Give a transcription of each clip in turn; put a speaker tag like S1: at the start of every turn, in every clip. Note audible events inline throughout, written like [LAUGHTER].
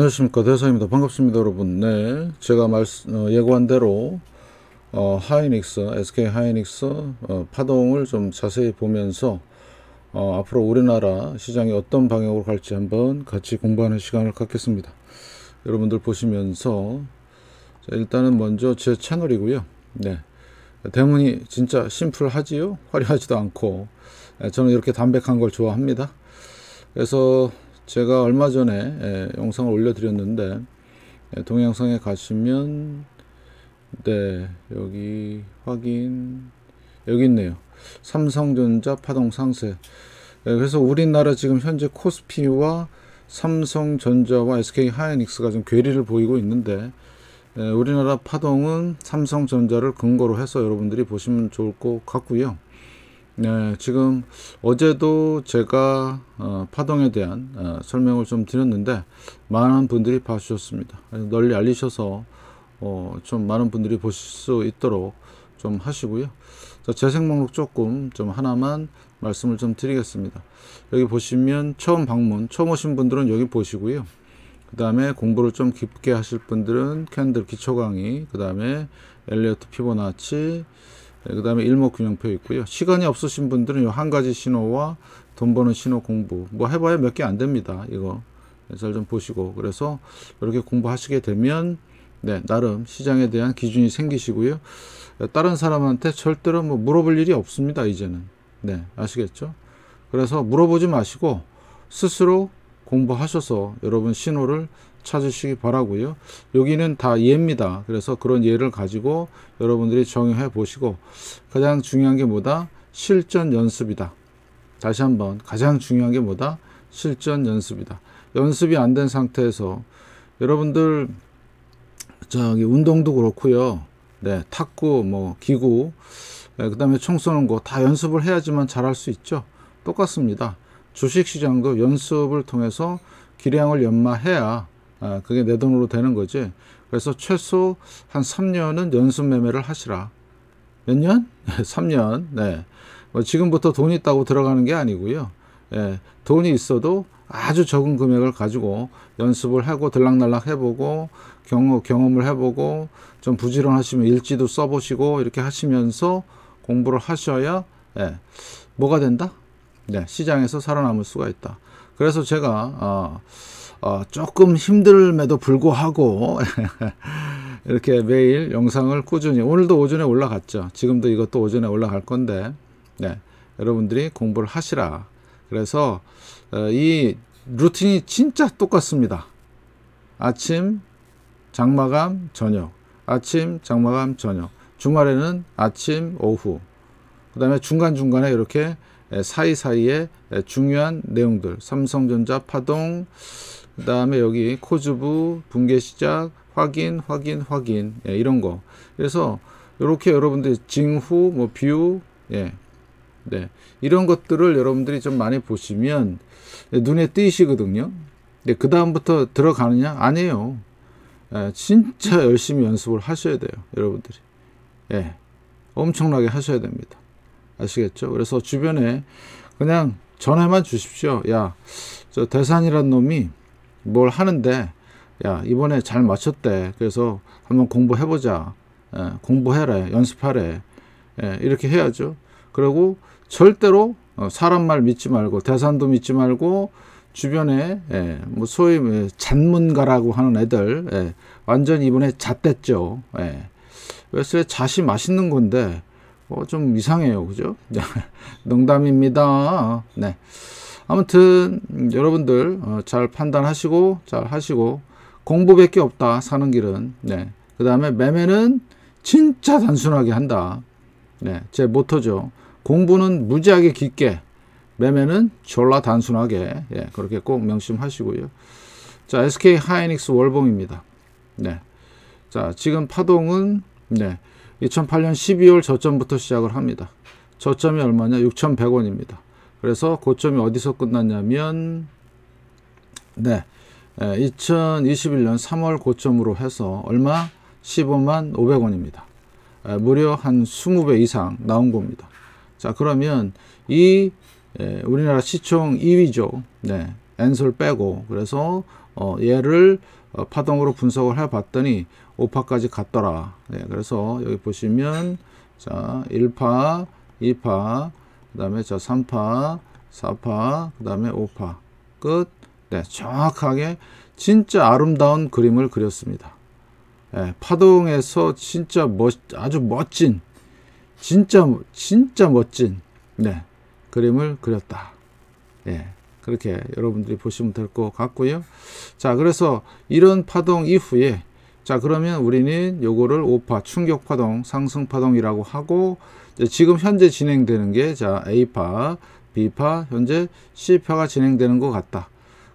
S1: 안녕하십니까 대사입니다 반갑습니다 여러분 네 제가 말 어, 예고한 대로 어, 하이닉스 SK 하이닉스 어, 파동을 좀 자세히 보면서 어, 앞으로 우리나라 시장이 어떤 방향으로 갈지 한번 같이 공부하는 시간을 갖겠습니다 여러분들 보시면서 자, 일단은 먼저 제 채널이고요 네 대문이 진짜 심플하지요 화려하지도 않고 네, 저는 이렇게 담백한 걸 좋아합니다 그래서 제가 얼마 전에 예, 영상을 올려드렸는데 예, 동영상에 가시면 네 여기 확인 여기 있네요 삼성전자 파동 상세 예, 그래서 우리나라 지금 현재 코스피와 삼성전자와 SK하이닉스가 좀 괴리를 보이고 있는데 예, 우리나라 파동은 삼성전자를 근거로 해서 여러분들이 보시면 좋을 것 같고요 네, 지금 어제도 제가 어, 파동에 대한 어, 설명을 좀 드렸는데 많은 분들이 봐주셨습니다. 널리 알리셔서 어, 좀 많은 분들이 보실 수 있도록 좀 하시고요. 자, 재생 목록 조금 좀 하나만 말씀을 좀 드리겠습니다. 여기 보시면 처음 방문, 처음 오신 분들은 여기 보시고요. 그 다음에 공부를 좀 깊게 하실 분들은 캔들 기초 강의, 그 다음에 엘리어트 피보나치, 네, 그 다음에 일목균형표 있고요. 시간이 없으신 분들은 요한 가지 신호와 돈 버는 신호 공부 뭐 해봐야 몇 개 안 됩니다. 이거 잘 좀 보시고 그래서 이렇게 공부하시게 되면 네, 나름 시장에 대한 기준이 생기시고요. 다른 사람한테 절대로 뭐 물어볼 일이 없습니다. 이제는 네 아시겠죠? 그래서 물어보지 마시고 스스로 공부하셔서 여러분 신호를 찾으시기 바라고요. 여기는 다 예입니다. 그래서 그런 예를 가지고 여러분들이 적용해 보시고 가장 중요한 게 뭐다? 실전 연습이다. 다시 한번 가장 중요한 게 뭐다? 실전 연습이다. 연습이 안 된 상태에서 여러분들 저기 운동도 그렇고요. 네, 탁구 뭐 기구 네, 그다음에 총 쏘는 거 다 연습을 해야지만 잘할 수 있죠. 똑같습니다. 주식 시장도 연습을 통해서 기량을 연마해야 아, 그게 내 돈으로 되는 거지. 그래서 최소 한 3년은 연수 매매를 하시라. 몇 년? 3년. [LAUGHS] 네. 뭐 지금부터 돈 있다고 들어가는 게 아니고요. 예, 돈이 있어도 아주 적은 금액을 가지고 연습을 하고 들락날락 해보고 경험, 경험을 해보고 좀 부지런하시면 일지도 써보시고 이렇게 하시면서 공부를 하셔야 예, 뭐가 된다? 네, 시장에서 살아남을 수가 있다. 그래서 제가 어, 어, 조금 힘들음에도 불구하고 [LAUGHS] 이렇게 매일 영상을 꾸준히 오늘도 오전에 올라갔죠. 지금도 이것도 오전에 올라갈 건데 네, 여러분들이 공부를 하시라. 그래서 어, 이 루틴이 진짜 똑같습니다. 아침, 장마감, 저녁. 아침, 장마감, 저녁. 주말에는 아침, 오후. 그 다음에 중간중간에 이렇게 사이사이에 중요한 내용들 삼성전자 파동 그 다음에 여기 코즈부 붕괴 시작 확인 확인 확인 예, 이런 거 그래서 이렇게 여러분들이 징후 뭐뷰 예. 네. 이런 것들을 여러분들이 좀 많이 보시면 예, 눈에 띄시거든요 근그 다음부터 들어가느냐 아니에요 예, 진짜 열심히 연습을 하셔야 돼요 여러분들이 예, 엄청나게 하셔야 됩니다 아시겠죠? 그래서 주변에 그냥 전화만 주십시오. 야, 저 대산이란 놈이 뭘 하는데, 야, 이번에 잘 맞췄대. 그래서 한번 공부해보자. 예, 공부해라. 연습하래. 예, 이렇게 해야죠. 그리고 절대로 어, 사람 말 믿지 말고, 대산도 믿지 말고, 주변에, 예, 뭐 소위 잔문가라고 뭐 하는 애들, 예, 완전 이번에 잣됐죠. 예. 그래서 잣이 맛있는 건데, 어, 좀 이상해요. 그죠? [LAUGHS] 농담입니다. 네. 아무튼 음, 여러분들 어, 잘 판단하시고 잘 하시고 공부밖에 없다. 사는 길은. 네. 그 다음에 매매는 진짜 단순하게 한다. 네. 제 모토죠. 공부는 무지하게 깊게 매매는 졸라 단순하게 예, 그렇게 꼭 명심하시고요. 자 SK 하이닉스 월봉입니다. 네. 자 지금 파동은 네. 2008년 12월 저점부터 시작을 합니다. 저점이 얼마냐? 6,100원입니다. 그래서 고점이 어디서 끝났냐면 네, 2021년 3월 고점으로 해서 얼마? 15만 500원입니다. 무려 한 20배 이상 나온 겁니다. 자 그러면 이 우리나라 시총 2위죠. 네, 엔솔 빼고 그래서 어, 얘를 어, 파동으로 분석을 해봤더니 5파까지 갔더라. 네, 그래서 여기 보시면 자 1파, 2파, 그 다음에 저 3파, 4파, 그 다음에 5파 끝. 네, 정확하게 진짜 아름다운 그림을 그렸습니다. 네, 파동에서 진짜 멋, 아주 멋진, 진짜 진짜 멋진 네, 그림을 그렸다. 네. 그렇게 여러분들이 보시면 될 것 같고요. 자, 그래서 이런 파동 이후에 자 그러면 우리는 요거를 오파 충격파동 상승파동이라고 하고 지금 현재 진행되는 게자 A파 B파 현재 C파가 진행되는 것 같다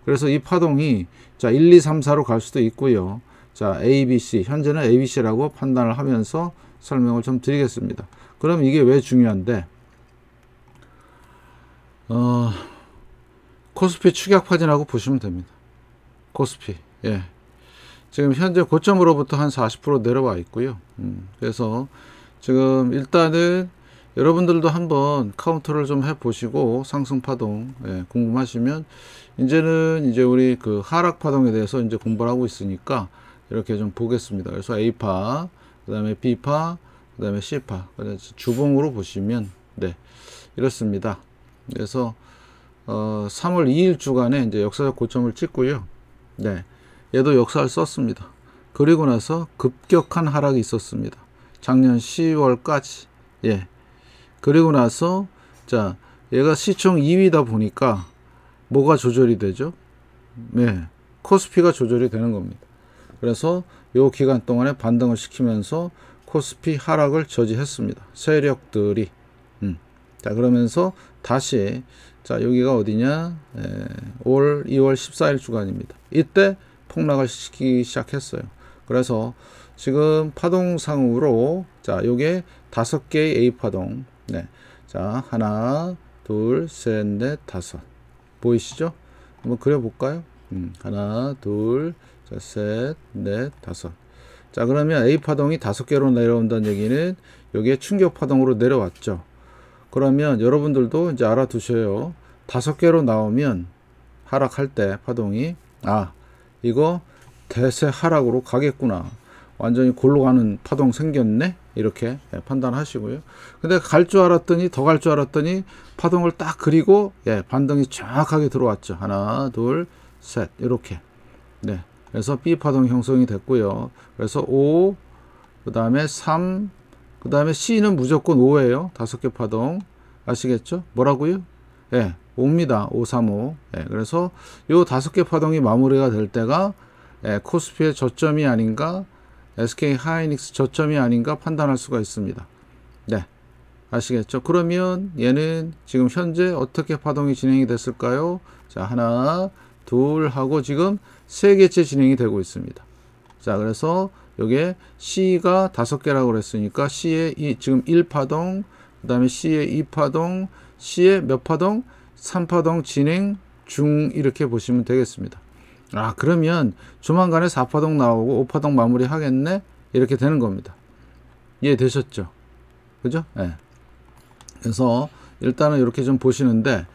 S1: 그래서 이 파동이 자 1, 2, 3, 4로 갈 수도 있고요 자 ABC 현재는 ABC라고 판단을 하면서 설명을 좀 드리겠습니다 그럼 이게 왜 중요한데 어, 코스피 축약 파진하고 보시면 됩니다 코스피 예. 지금 현재 고점으로부터 한 40% 내려와 있고요. 음, 그래서 지금 일단은 여러분들도 한번 카운터를 좀 해보시고 상승파동 예, 궁금하시면 이제는 이제 우리 그 하락파동에 대해서 이제 공부를 하고 있으니까 이렇게 좀 보겠습니다. 그래서 A파, 그 다음에 B파, 그 다음에 C파 주봉으로 보시면 네 이렇습니다. 그래서 어, 3월 2일 주간에 이제 역사적 고점을 찍고요. 네. 얘도 역사를 썼습니다. 그리고 나서 급격한 하락이 있었습니다. 작년 10월까지. 예. 그리고 나서 자, 얘가 시총 2위다 보니까 뭐가 조절이 되죠? 네. 코스피가 조절이 되는 겁니다. 그래서 요 기간 동안에 반등을 시키면서 코스피 하락을 저지했습니다. 세력들이. 음. 자, 그러면서 다시 자, 여기가 어디냐? 에, 예. 올 2월 14일 주간입니다. 이때 폭락을 시키기 시작했어요. 그래서 지금 파동상으로 자, 요게 다섯 개의 A 파동. 네. 자, 하나, 둘, 셋, 넷, 다섯. 보이시죠? 한번 그려 볼까요? 음, 하나, 둘, 자, 셋, 넷, 다섯. 자, 그러면 A 파동이 다섯 개로 내려온다는 얘기는 여기에 충격 파동으로 내려왔죠. 그러면 여러분들도 이제 알아두셔요. 다섯 개로 나오면 하락할 때 파동이 아, 이거 대세 하락으로 가겠구나. 완전히 골로 가는 파동 생겼네 이렇게 예, 판단하시고요 근데 갈 줄 알았더니 더 갈 줄 알았더니 파동을 딱 그리고 예, 반등이 정확하게 들어왔죠 하나 둘셋 이렇게 네 그래서 B 파동 형성이 됐고요 그래서 5그 다음에 3그 다음에 C는 무조건 5예요 다섯 개 파동 아시겠죠 뭐라고요 예 옵니다. 535. 예, 그래서 요 다섯 개 파동이 마무리가 될 때가 예, 코스피의 저점이 아닌가 SK 하이닉스 저점이 아닌가 판단할 수가 있습니다. 네. 아시겠죠? 그러면 얘는 지금 현재 어떻게 파동이 진행이 됐을까요? 자, 하나, 둘 하고 지금 세 개째 진행이 되고 있습니다. 자, 그래서 요게 C가 다섯 개라고 그랬으니까 C의 이, 지금 1파동, 그 다음에 C의 2파동, C의 몇 파동? 3파동 진행 중 이렇게 보시면 되겠습니다. 아 그러면 조만간에 4파동 나오고 5파동 마무리 하겠네 이렇게 되는 겁니다. 이해되셨죠? 그죠? 예. 네. 그래서 일단은 이렇게 좀 보시는데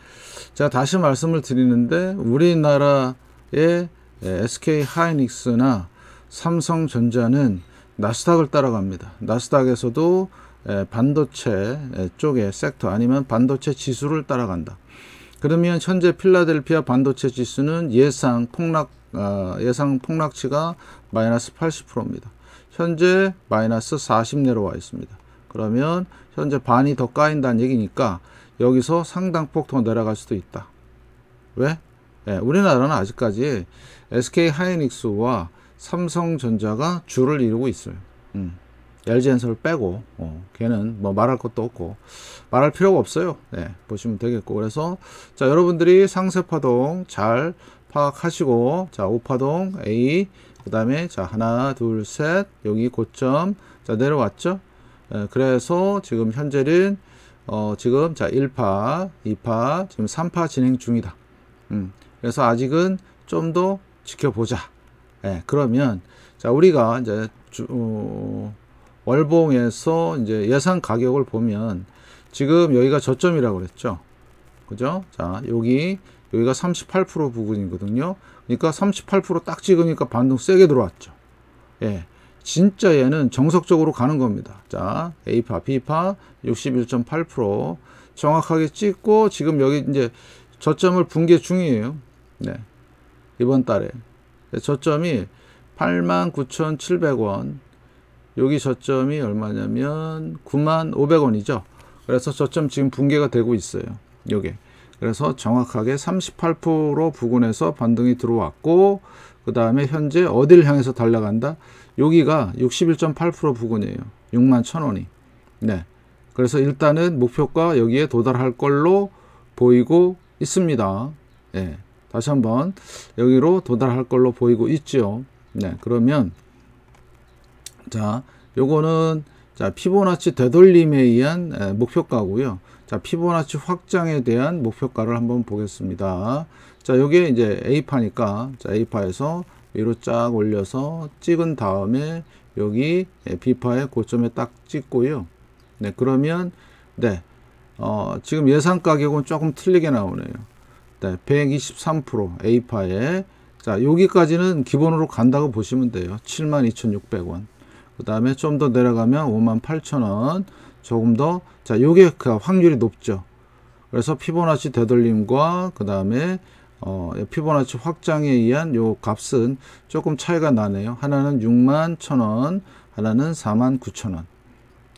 S1: 제가 다시 말씀을 드리는데 우리나라의 SK 하이닉스나 삼성전자는 나스닥을 따라갑니다. 나스닥에서도 반도체 쪽의 섹터 아니면 반도체 지수를 따라간다. 그러면 현재 필라델피아 반도체 지수는 예상 폭락 어, 예상 폭락치가 마이너스 80%입니다. 현재 마이너스 40 내려와 있습니다. 그러면 현재 반이 더 까인다는 얘기니까 여기서 상당폭 더 내려갈 수도 있다. 왜? 예, 우리나라는 아직까지 SK 하이닉스와 삼성전자가 주를 이루고 있어요. 음. l g 엔를 빼고 어, 걔는 뭐 말할 것도 없고 말할 필요가 없어요 네, 보시면 되겠고 그래서 자 여러분들이 상세파동 잘 파악하시고 자 우파동 A 그 다음에 자 하나 둘 셋 여기 고점 자 내려왔죠 예, 그래서 지금 현재는 어, 지금 자 1파 2파 지금 3파 진행 중이다 음, 그래서 아직은 좀 더 지켜보자 예, 그러면 자 우리가 이제 주, 어, 월봉에서 이제 예산 가격을 보면 지금 여기가 저점이라고 그랬죠. 그죠? 자, 여기 여기가 38% 부근이거든요. 그러니까 38%딱 찍으니까 반등 세게 들어왔죠. 예. 진짜 얘는 정석적으로 가는 겁니다. 자, A파, B파 61.8% 정확하게 찍고 지금 여기 이제 저점을 붕괴 중이에요. 네. 이번 달에. 저점이 89,700원. 여기 저점이 얼마냐면 9만 500원이죠. 그래서 저점 지금 붕괴가 되고 있어요. 요게. 그래서 정확하게 38% 부근에서 반등이 들어왔고 그 다음에 현재 어디를 향해서 달려간다? 여기가 61.8% 부근이에요. 6만 1,000원이. 네. 그래서 일단은 목표가 여기에 도달할 걸로 보이고 있습니다. 네. 다시 한번 여기로 도달할 걸로 보이고 있죠. 네. 그러면 자, 요거는 자, 피보나치 되돌림에 의한 목표가고요. 자, 피보나치 확장에 대한 목표가를 한번 보겠습니다. 자, 요게 이제 A파니까 자, A파에서 위로 쫙 올려서 찍은 다음에 여기 예, B파의 고점에 딱 찍고요. 네, 그러면 네. 어, 지금 예상 가격은 조금 틀리게 나오네요. 네, 123% A파에 자, 여기까지는 기본으로 간다고 보시면 돼요. 72,600원. 그 다음에 좀 더 내려가면 58,000원 조금 더자 요게 그 확률이 높죠 그래서 피보나치 되돌림과 그 다음에 어, 피보나치 확장에 의한 요 값은 조금 차이가 나네요 하나는 61,000원 하나는 49,000원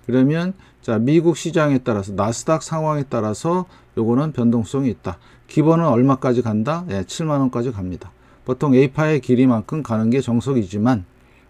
S1: 그러면 자 미국 시장에 따라서 나스닥 상황에 따라서 요거는 변동성이 있다 기본은 얼마까지 간다 예, 7만원까지 갑니다 보통 A파의 길이만큼 가는 게 정석이지만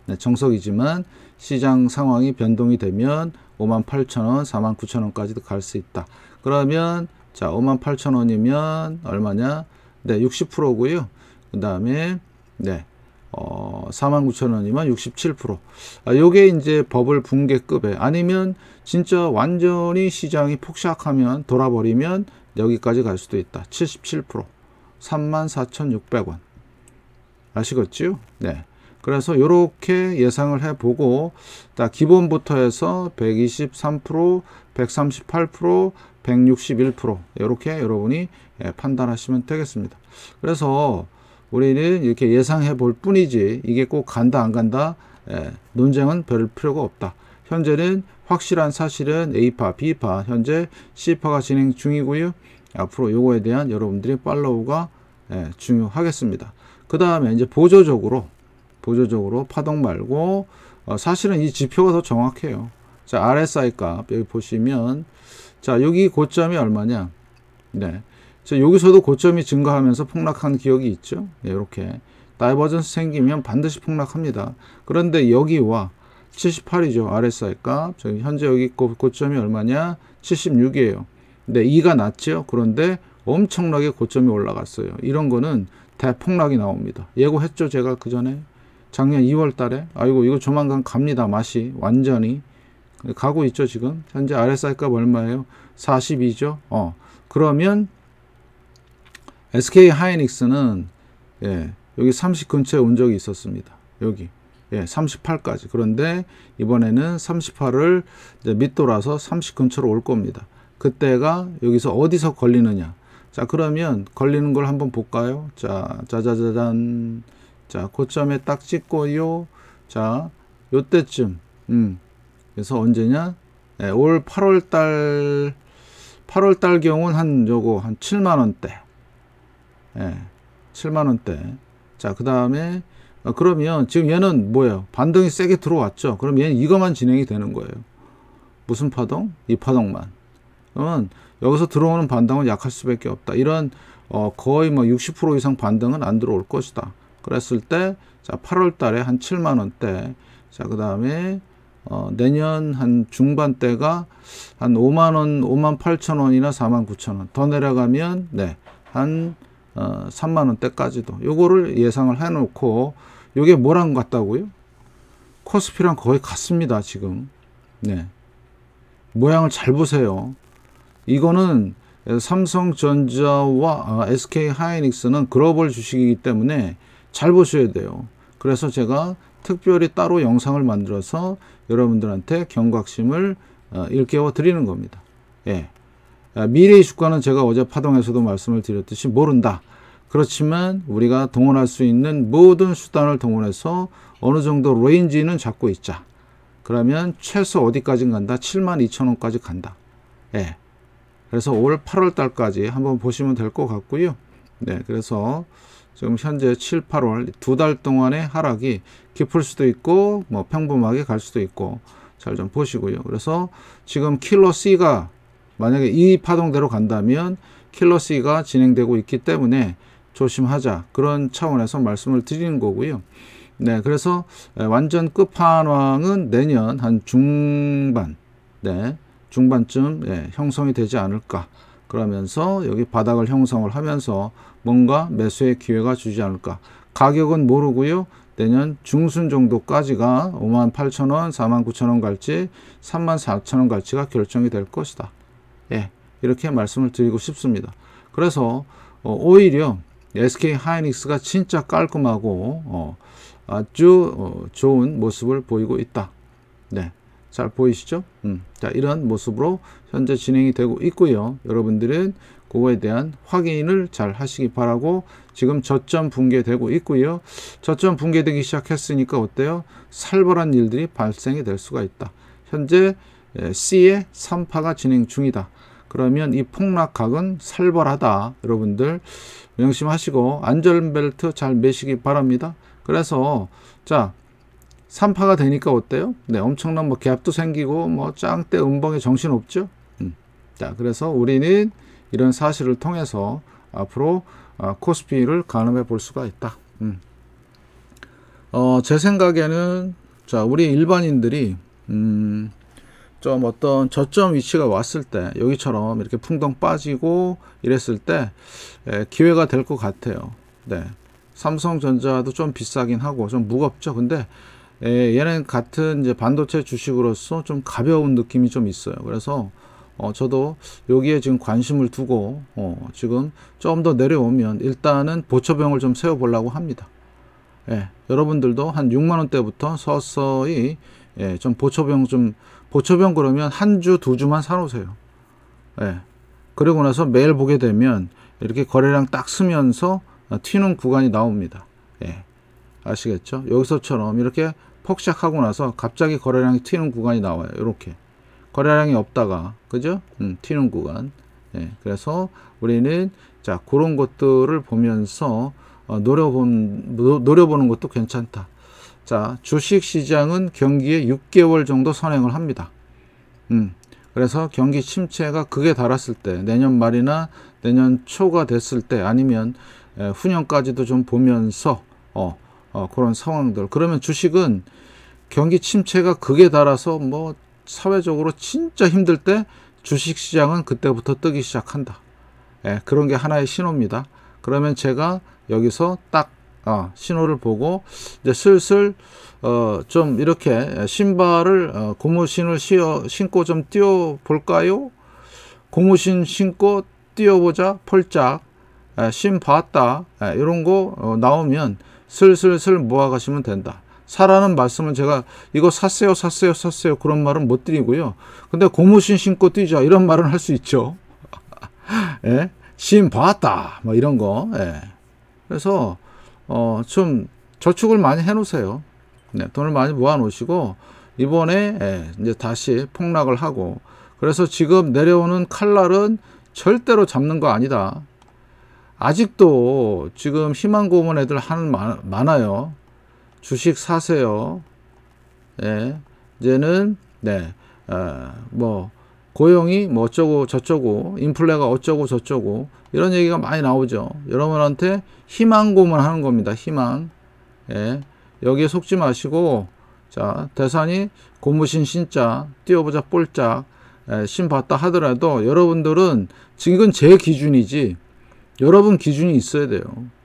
S1: 네, 정석이지만 시장 상황이 변동이 되면 58,000원, 49,000원까지도 갈 수 있다. 그러면 자, 58,000원이면 얼마냐? 네, 60%고요. 그다음에 네. 어, 49,000원이면 67%. 아, 요게 이제 버블 붕괴급에 아니면 진짜 완전히 시장이 폭삭하면 돌아버리면 여기까지 갈 수도 있다. 77%. 34,600원. 아시겠지요? 네. 그래서 이렇게 예상을 해보고 기본부터 해서 123%, 138%, 161% 이렇게 여러분이 예, 판단하시면 되겠습니다. 그래서 우리는 이렇게 예상해 볼 뿐이지 이게 꼭 간다 안 간다 예, 논쟁은 별 필요가 없다. 현재는 확실한 사실은 A파, B파, 현재 C파가 진행 중이고요. 앞으로 요거에 대한 여러분들의 팔로우가 예, 중요하겠습니다. 그 다음에 이제 보조적으로 보조적으로 파동 말고 어, 사실은 이 지표가 더 정확해요. 자, RSI 값 여기 보시면 자, 여기 고점이 얼마냐? 네. 자, 여기서도 고점이 증가하면서 폭락한 기억이 있죠. 네, 이렇게 다이버전스 생기면 반드시 폭락합니다. 그런데 여기와 78이죠. RSI 값. 저기 현재 여기 고, 고점이 얼마냐? 76이에요. 네, 2가 낮죠. 그런데 엄청나게 고점이 올라갔어요. 이런 거는 대폭락이 나옵니다. 예고했죠. 제가 그 전에. 작년 2월 달에 아이고 이거 조만간 갑니다. 맛이 완전히 가고 있죠, 지금. 현재 RSI 값 얼마예요? 42죠. 어. 그러면 SK 하이닉스는 예, 여기 30 근처에 온 적이 있었습니다. 여기. 예, 38까지. 그런데 이번에는 38을 이제 밑돌아서 30 근처로 올 겁니다. 그때가 여기서 어디서 걸리느냐. 자, 그러면 걸리는 걸 한번 볼까요? 자, 짜자자잔. 자, 고점에 딱 찍고요. 자, 요때쯤. 음. 그래서 언제냐? 네, 올 8월 달 8월 달 경우는 한 요거 한 7만 원대. 예. 7만 원대. 자, 그다음에 아, 그러면 지금 얘는 뭐예요? 반등이 세게 들어왔죠. 그럼 얘는 이거만 진행이 되는 거예요. 무슨 파동? 이 파동만. 그러면 여기서 들어오는 반등은 약할 수밖에 없다. 이런 어, 거의 뭐 60% 이상 반등은 안 들어올 것이다. 그랬을 때, 자, 8월 달에 한 7만 원대. 자, 그 다음에, 어, 내년 한 중반대가 한 5만 원, 5만 8천 원이나 4만 9천 원. 더 내려가면, 네, 한, 어, 3만 원대까지도. 요거를 예상을 해놓고, 요게 뭐랑 같다고요? 코스피랑 거의 같습니다, 지금. 네. 모양을 잘 보세요. 이거는 삼성전자와 SK하이닉스는 아, 글로벌 주식이기 때문에 잘 보셔야 돼요. 그래서 제가 특별히 따로 영상을 만들어서 여러분들한테 경각심을 어, 일깨워 드리는 겁니다. 예. 아, 미래의 주가는 제가 어제 파동에서도 말씀을 드렸듯이 모른다. 그렇지만 우리가 동원할 수 있는 모든 수단을 동원해서 어느 정도 레인지는 잡고 있자. 그러면 최소 어디까지 간다? 7만 2천 원까지 간다. 예. 그래서 올 8월 달까지 한번 보시면 될 것 같고요. 네, 그래서 지금 현재 7, 8월 두 달 동안의 하락이 깊을 수도 있고 뭐 평범하게 갈 수도 있고 잘 좀 보시고요. 그래서 지금 킬러 C가 만약에 이 파동대로 간다면 킬러 C가 진행되고 있기 때문에 조심하자 그런 차원에서 말씀을 드리는 거고요. 네, 그래서 완전 끝판왕은 내년 한 중반, 네, 중반쯤 예, 형성이 되지 않을까. 그러면서 여기 바닥을 형성을 하면서 뭔가 매수의 기회가 주지 않을까. 가격은 모르고요. 내년 중순 정도까지가 5 8 0 0 0 원, 4 9 0 0 0원 갈지 3 4 0 0 0원 갈지가 결정이 될 것이다. 예, 이렇게 말씀을 드리고 싶습니다. 그래서 어, 오히려 SK 하이닉스가 진짜 깔끔하고 어, 아주 어, 좋은 모습을 보이고 있다. 네, 잘 보이시죠? 음, 자, 이런 모습으로 현재 진행이 되고 있고요. 여러분들은 그거에 대한 확인을 잘 하시기 바라고 지금 저점 붕괴되고 있고요. 저점 붕괴되기 시작했으니까 어때요? 살벌한 일들이 발생이 될 수가 있다. 현재 예, C의 3파가 진행 중이다. 그러면 이 폭락각은 살벌하다. 여러분들 명심하시고 안전벨트 잘 매시기 바랍니다. 그래서 자 3파가 되니까 어때요? 네, 엄청난 뭐 갭도 생기고 뭐 짱대 음봉에 정신 없죠? 음. 자, 그래서 우리는 이런 사실을 통해서 앞으로 아, 코스피를 가늠해 볼 수가 있다. 음. 어, 제 생각에는 자 우리 일반인들이 음, 좀 어떤 저점 위치가 왔을 때 여기처럼 이렇게 풍덩 빠지고 이랬을 때 예, 기회가 될 것 같아요. 네. 삼성전자도 좀 비싸긴 하고 좀 무겁죠. 근데 예, 얘는 같은 이제 반도체 주식으로서 좀 가벼운 느낌이 좀 있어요. 그래서 어, 저도 여기에 지금 관심을 두고 어, 지금 좀 더 내려오면 일단은 보초병을 좀 세워보려고 합니다. 예, 여러분들도 한 6만원대부터 서서히 예, 좀 보초병 좀 보초병 그러면 한 주 두 주만 사놓으세요. 예, 그리고 나서 매일 보게 되면 이렇게 거래량 딱 쓰면서 어, 튀는 구간이 나옵니다. 예, 아시겠죠? 여기서처럼 이렇게 폭 시작하고 나서 갑자기 거래량이 튀는 구간이 나와요. 이렇게 거래량이 없다가 그죠? 음, 튀는 구간. 예, 그래서 우리는 자 그런 것들을 보면서 어, 노려본 노려보는 것도 괜찮다. 자 주식 시장은 경기에 6개월 정도 선행을 합니다. 음, 그래서 경기 침체가 극에 달았을 때 내년 말이나 내년 초가 됐을 때 아니면 예, 후년까지도 좀 보면서 어, 어, 그런 상황들. 그러면 주식은 경기 침체가 극에 달아서 뭐 사회적으로 진짜 힘들 때 주식시장은 그때부터 뜨기 시작한다. 예, 그런 게 하나의 신호입니다. 그러면 제가 여기서 딱 어, 신호를 보고 이제 슬슬 어, 좀 이렇게 신발을 어, 고무신을 씌어, 신고 좀 뛰어 볼까요? 고무신 신고 뛰어보자 펄짝 예, 신 봤다 예, 이런 거 어, 나오면 슬슬슬 모아가시면 된다. 사라는 말씀은 제가 이거 샀어요, 샀어요, 샀어요 그런 말은 못 드리고요. 근데 고무신 신고 뛰자 이런 말은 할 수 있죠. [LAUGHS] 예? 신 봤다 뭐 이런 거. 예. 그래서 어, 좀 저축을 많이 해놓으세요. 네, 돈을 많이 모아놓으시고 이번에 예, 이제 다시 폭락을 하고 그래서 지금 내려오는 칼날은 절대로 잡는 거 아니다. 아직도 지금 희망 고문 애들 하는 많아요. 주식 사세요. 예. 이제는 네. 어, 뭐 고용이 뭐 어쩌고 저쩌고 인플레가 어쩌고 저쩌고 이런 얘기가 많이 나오죠. 여러분한테 희망 고문하는 겁니다. 희망. 예. 여기에 속지 마시고 자, 대산이 고무신 신자, 뛰어보자 볼짝, 에, 예, 신 봤다 하더라도 여러분들은 지금 제 기준이지 여러분 기준이 있어야 돼요.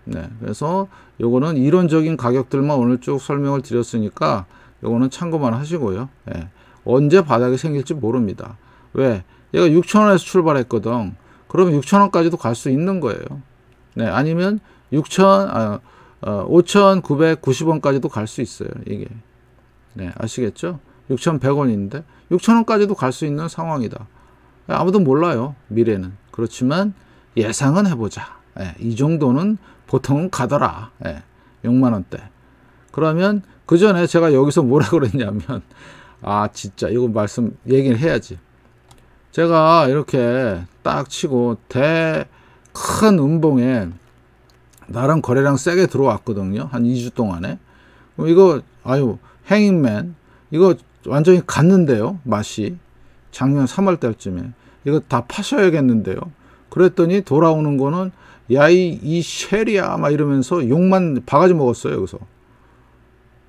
S1: 네, 그래서 요거는 이론적인 가격들만 오늘 쭉 설명을 드렸으니까 요거는 참고만 하시고요. 예, 언제 바닥이 생길지 모릅니다. 왜? 얘가 6천원에서 출발했거든. 그러면 6천원까지도 갈 수 있는 거예요. 네, 아니면 6천 아, 어, 5,990원까지도 갈 수 있어요. 이게. 네, 아시겠죠? 6,100원인데 6천원까지도 갈 수 있는 상황이다. 아무도 몰라요. 미래는. 그렇지만 예상은 해보자. 예, 이 정도는 보통은 가더라. 예, 6만 원대. 그러면 그 전에 제가 여기서 뭐라 그랬냐면 아 진짜 이거 말씀 얘기를 해야지. 제가 이렇게 딱 치고 대큰 음봉에 나랑 거래량 세게 들어왔거든요. 한 2주 동안에. 이거 아유 행잉맨 이거 완전히 갔는데요. 맛이 작년 3월 달쯤에 이거 다 파셔야겠는데요. 그랬더니 돌아오는 거는 야이 이 쉘이야 막 이러면서 욕만 바가지 먹었어요 여기서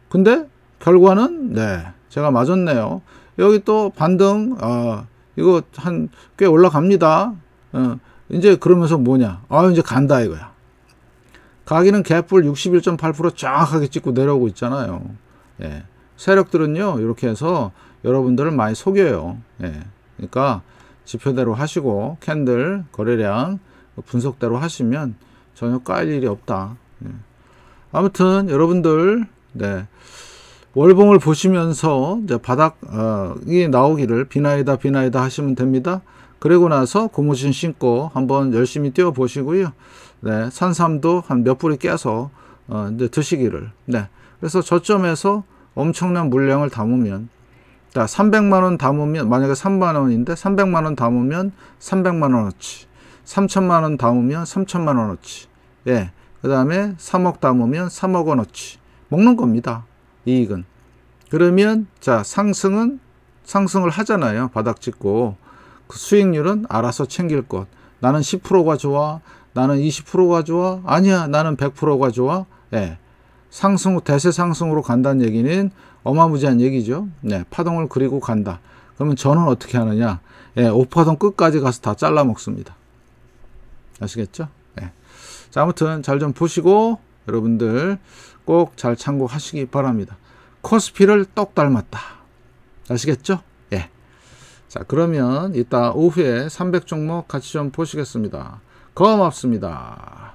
S1: 근데 결과는 네 제가 맞았네요 여기 또 반등 아 이거 한 꽤 올라갑니다 어, 이제 그러면서 뭐냐 아 이제 간다 이거야 가기는 갭불 61.8%쫙하게 찍고 내려오고 있잖아요 예. 세력들은요 이렇게 해서 여러분들을 많이 속여요 예. 그러니까 지표대로 하시고 캔들 거래량 뭐 분석대로 하시면 전혀 까일 일이 없다. 예. 아무튼 여러분들 네. 월봉을 보시면서 이제 바닥이 나오기를 비나이다 비나이다 하시면 됩니다. 그리고 나서 고무신 신고 한번 열심히 뛰어 보시고요. 네, 산삼도 한 몇 뿌리 깨서 어, 이제 드시기를. 네. 그래서 저점에서 엄청난 물량을 담으면 자, 300만 원 담으면 만약에 3만 원인데 300만 원 담으면 300만 원어치. 3천만 원 담으면 3천만 원어치. 예. 그다음에 3억 담으면 3억 원어치. 먹는 겁니다. 이익은. 그러면 자, 상승은 상승을 하잖아요. 바닥 찍고. 그 수익률은 알아서 챙길 것. 나는 10%가 좋아. 나는 20%가 좋아. 아니야. 나는 100%가 좋아. 예. 상승 대세 상승으로 간다는 얘기는 어마무지한 얘기죠. 네, 파동을 그리고 간다. 그러면 저는 어떻게 하느냐? 예, 오파동 끝까지 가서 다 잘라 먹습니다. 아시겠죠? 네. 자, 아무튼 잘 좀 보시고 여러분들 꼭 잘 참고하시기 바랍니다. 코스피를 똑 닮았다. 아시겠죠? 예. 자, 그러면 이따 오후에 300 종목 같이 좀 보시겠습니다. 고맙습니다.